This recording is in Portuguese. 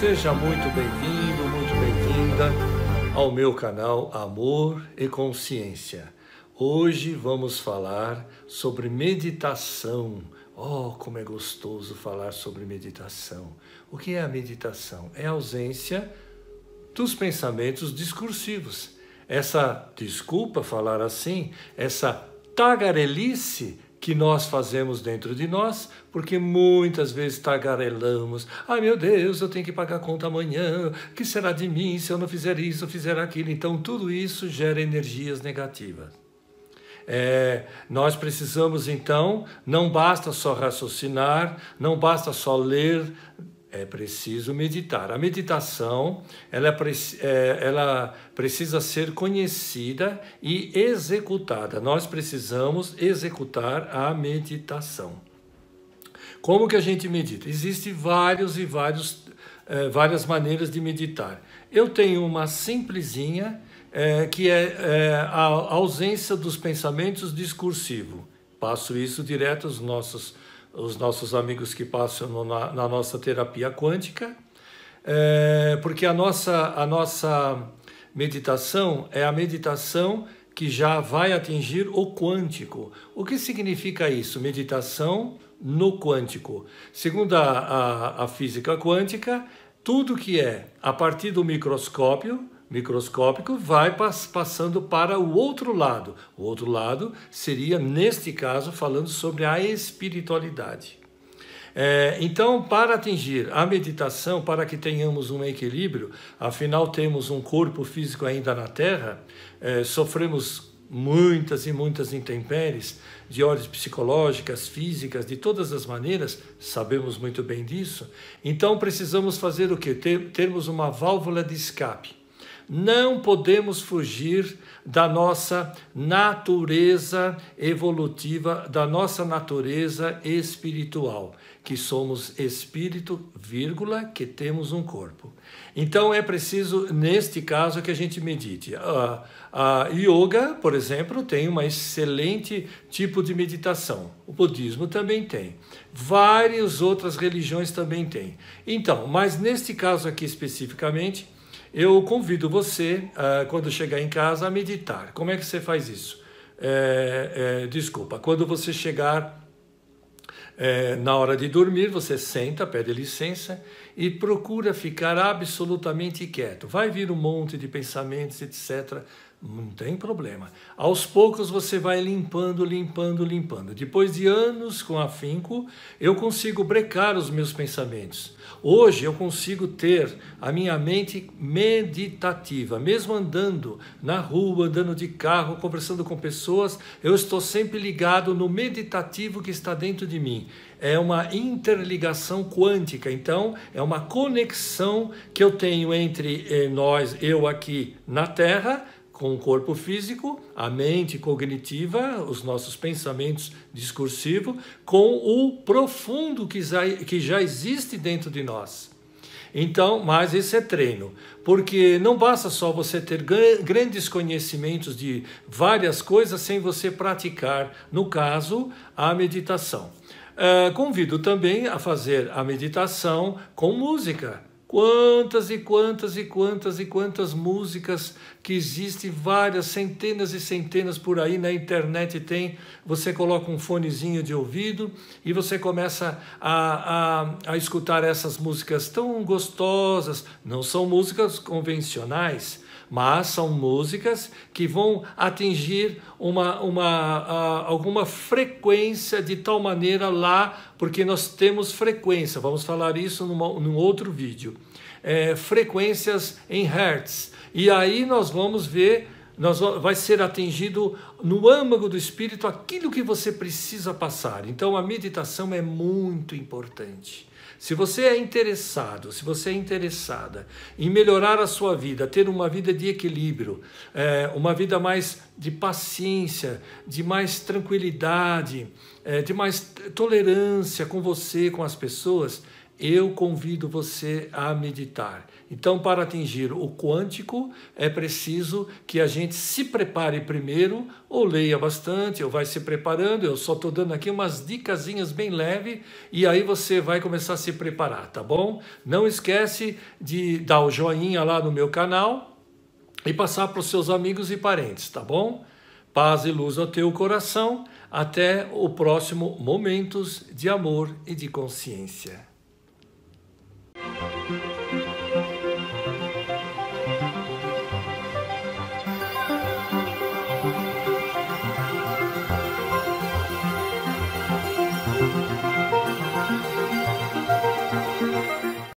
Seja muito bem-vindo, muito bem-vinda ao meu canal Amor e Consciência. Hoje vamos falar sobre meditação. Oh, como é gostoso falar sobre meditação. O que é a meditação? É a ausência dos pensamentos discursivos. Essa desculpa falar assim, essa tagarelice que nós fazemos dentro de nós, porque muitas vezes tagarelamos: ai meu Deus, eu tenho que pagar a conta amanhã, que será de mim se eu não fizer isso, fizer aquilo? Então, tudo isso gera energias negativas. É, nós precisamos então, não basta só raciocinar, não basta só ler é preciso meditar. A meditação ela, é, ela precisa ser conhecida e executada. Nós precisamos executar a meditação. Como que a gente medita? Existem vários e vários, é, várias maneiras de meditar. Eu tenho uma simplesinha é, que é a ausência dos pensamentos discursivo. Passo isso direto aos nossos os nossos amigos que passam no, na, na, nossa terapia quântica, é, porque a nossa, a nossa meditação é a meditação que já vai atingir o quântico. O que significa isso? Meditação no quântico. Segundo a, a, a física quântica, tudo que é a partir do microscópio microscópico vai passando para o outro lado. O outro lado seria, neste caso, falando sobre a espiritualidade. É, então, para atingir a meditação, para que tenhamos um equilíbrio, afinal temos um corpo físico ainda na Terra, é, sofremos muitas e muitas intempéries de ordens psicológicas, físicas, de todas as maneiras, sabemos muito bem disso. Então, precisamos fazer o que? Ter, termos uma válvula de escape. Não podemos fugir da nossa natureza evolutiva, da nossa natureza espiritual, que somos espírito, vírgula, que temos um corpo. Então é preciso, neste caso, que a gente medite. A, a yoga, por exemplo, tem um excelente tipo de meditação. O budismo também tem. Várias outras religiões também têm. Então, mas neste caso aqui especificamente, eu convido você, ah, quando chegar em casa, a meditar. Como é que você faz isso? É, é, desculpa, quando você chegar é, na hora de dormir, você senta, pede licença e procura ficar absolutamente quieto. Vai vir um monte de pensamentos, etc. Não tem problema. Aos poucos você vai limpando, limpando, limpando. Depois de anos com afinco, eu consigo brecar os meus pensamentos. Hoje eu consigo ter a minha mente meditativa, mesmo andando na rua, andando de carro, conversando com pessoas, eu estou sempre ligado no meditativo que está dentro de mim. É uma interligação quântica, então é é uma conexão que eu tenho entre eh, nós, eu aqui na Terra, com o corpo físico, a mente cognitiva, os nossos pensamentos discursivo, com o profundo que já, que já existe dentro de nós. Então, mas esse é treino, porque não basta só você ter grandes conhecimentos de várias coisas sem você praticar, no caso, a meditação. Ah, convido também a fazer a meditação com música. Quantas e quantas e quantas e quantas músicas que existem, várias, centenas e centenas por aí na internet tem. Você coloca um fonezinho de ouvido e você começa a, a, a escutar essas músicas tão gostosas. Não são músicas convencionais, mas são músicas que vão atingir uma, uma, uh, alguma frequência de tal maneira lá, porque nós temos frequência, vamos falar isso numa, num outro vídeo. É, frequências em hertz. E aí nós vamos ver nós vai ser atingido no âmago do espírito aquilo que você precisa passar. Então a meditação é muito importante. Se você é interessado, se você é interessada em melhorar a sua vida, ter uma vida de equilíbrio, é, uma vida mais de paciência, de mais tranquilidade, é, de mais tolerância com você, com as pessoas, eu convido você a meditar. Então, para atingir o quântico, é preciso que a gente se prepare primeiro, ou leia bastante, ou vai se preparando. Eu só estou dando aqui umas dicasinhas bem leve e aí você vai começar a se preparar, tá bom? Não esquece de dar o joinha lá no meu canal e passar para os seus amigos e parentes, tá bom? Paz e luz ao teu coração. Até o próximo Momentos de Amor e de Consciência.